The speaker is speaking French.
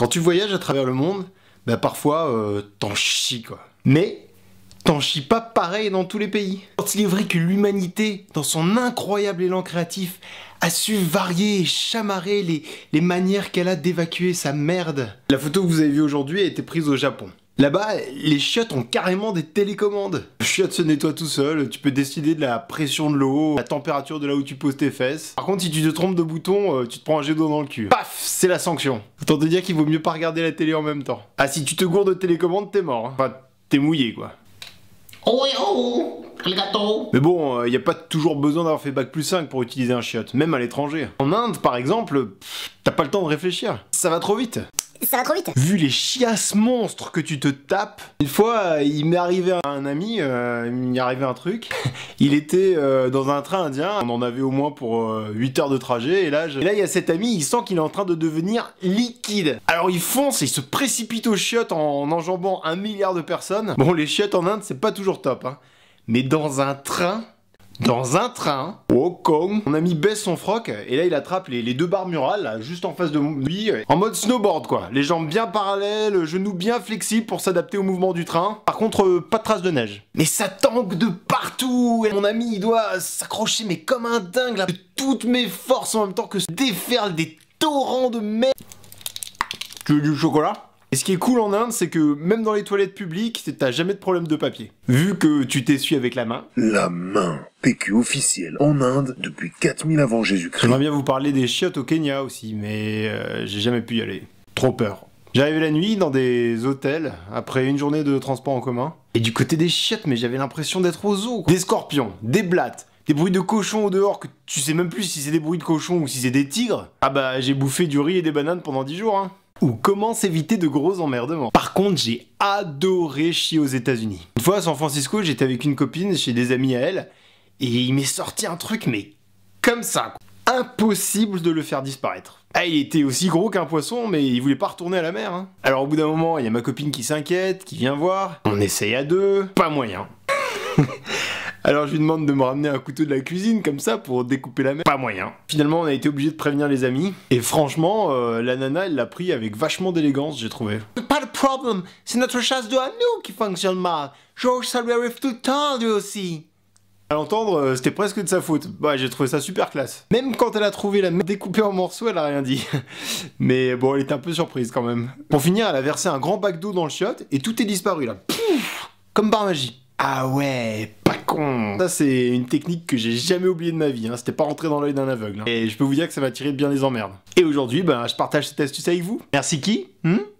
Quand tu voyages à travers le monde, bah parfois euh, t'en chies quoi. Mais t'en chies pas pareil dans tous les pays. Quand il est vrai que l'humanité, dans son incroyable élan créatif, a su varier et chamarrer les, les manières qu'elle a d'évacuer sa merde. La photo que vous avez vue aujourd'hui a été prise au Japon. Là-bas, les chiottes ont carrément des télécommandes. Le chiotte se nettoie tout seul, tu peux décider de la pression de l'eau, la température de là où tu poses tes fesses. Par contre, si tu te trompes de bouton, euh, tu te prends un jet d'eau dans le cul. Paf, c'est la sanction. Autant te dire qu'il vaut mieux pas regarder la télé en même temps. Ah, si tu te gourdes de télécommande, t'es mort. Hein. Enfin, t'es mouillé quoi. Oh, oh, oh, Mais bon, il euh, a pas toujours besoin d'avoir fait Bac plus 5 pour utiliser un chiotte, même à l'étranger. En Inde, par exemple, t'as pas le temps de réfléchir. Ça va trop vite ça va trop vite. Vu les chiasses monstres que tu te tapes, une fois, euh, il m'est arrivé à un ami, euh, il m'est arrivé un truc. il était euh, dans un train indien, on en avait au moins pour 8 heures de trajet, et là, là, il y a cet ami, il sent qu'il est en train de devenir liquide. Alors il fonce et il se précipite aux chiottes en, en enjambant un milliard de personnes. Bon, les chiottes en Inde, c'est pas toujours top, hein. Mais dans un train, dans un train. Wokong, Mon ami baisse son froc et là il attrape les, les deux barres murales juste en face de lui euh, en mode snowboard quoi. Les jambes bien parallèles, genoux bien flexibles pour s'adapter au mouvement du train. Par contre, euh, pas de traces de neige. Mais ça tangue de partout et Mon ami il doit s'accrocher mais comme un dingue là, de toutes mes forces en même temps que se déferle des torrents de mer. Tu veux du chocolat et ce qui est cool en Inde, c'est que même dans les toilettes publiques, t'as jamais de problème de papier. Vu que tu t'essuies avec la main. La main. PQ officiel en Inde depuis 4000 avant Jésus-Christ. J'aimerais bien vous parler des chiottes au Kenya aussi, mais euh, j'ai jamais pu y aller. Trop peur. J'arrivais la nuit dans des hôtels après une journée de transport en commun. Et du côté des chiottes, mais j'avais l'impression d'être aux eaux. Des scorpions, des blattes, des bruits de cochons au dehors que tu sais même plus si c'est des bruits de cochons ou si c'est des tigres. Ah bah j'ai bouffé du riz et des bananes pendant 10 jours hein ou comment s'éviter de gros emmerdements. Par contre, j'ai adoré chier aux États-Unis. Une fois à San Francisco, j'étais avec une copine chez des amis à elle et il m'est sorti un truc, mais comme ça. Quoi. Impossible de le faire disparaître. Ah, il était aussi gros qu'un poisson, mais il voulait pas retourner à la mer. Hein. Alors au bout d'un moment, il y a ma copine qui s'inquiète, qui vient voir. On essaye à deux. Pas moyen. Alors je lui demande de me ramener un couteau de la cuisine comme ça pour découper la mer. Pas moyen. Finalement, on a été obligé de prévenir les amis. Et franchement, euh, la nana, elle l'a pris avec vachement d'élégance, j'ai trouvé. Pas de problème, c'est notre chasse de à nous qui fonctionne mal. George ça lui arrive tout le temps, lui aussi. À l'entendre, euh, c'était presque de sa faute. Bah, j'ai trouvé ça super classe. Même quand elle a trouvé la merde découpée en morceaux, elle a rien dit. Mais bon, elle était un peu surprise quand même. Pour finir, elle a versé un grand bac d'eau dans le chiotte et tout est disparu là. Comme par magie. Ah ouais, ça, c'est une technique que j'ai jamais oubliée de ma vie. Hein. C'était pas rentré dans l'œil d'un aveugle. Hein. Et je peux vous dire que ça m'a tiré bien les emmerdes. Et aujourd'hui, ben, je partage cette astuce avec vous. Merci qui hmm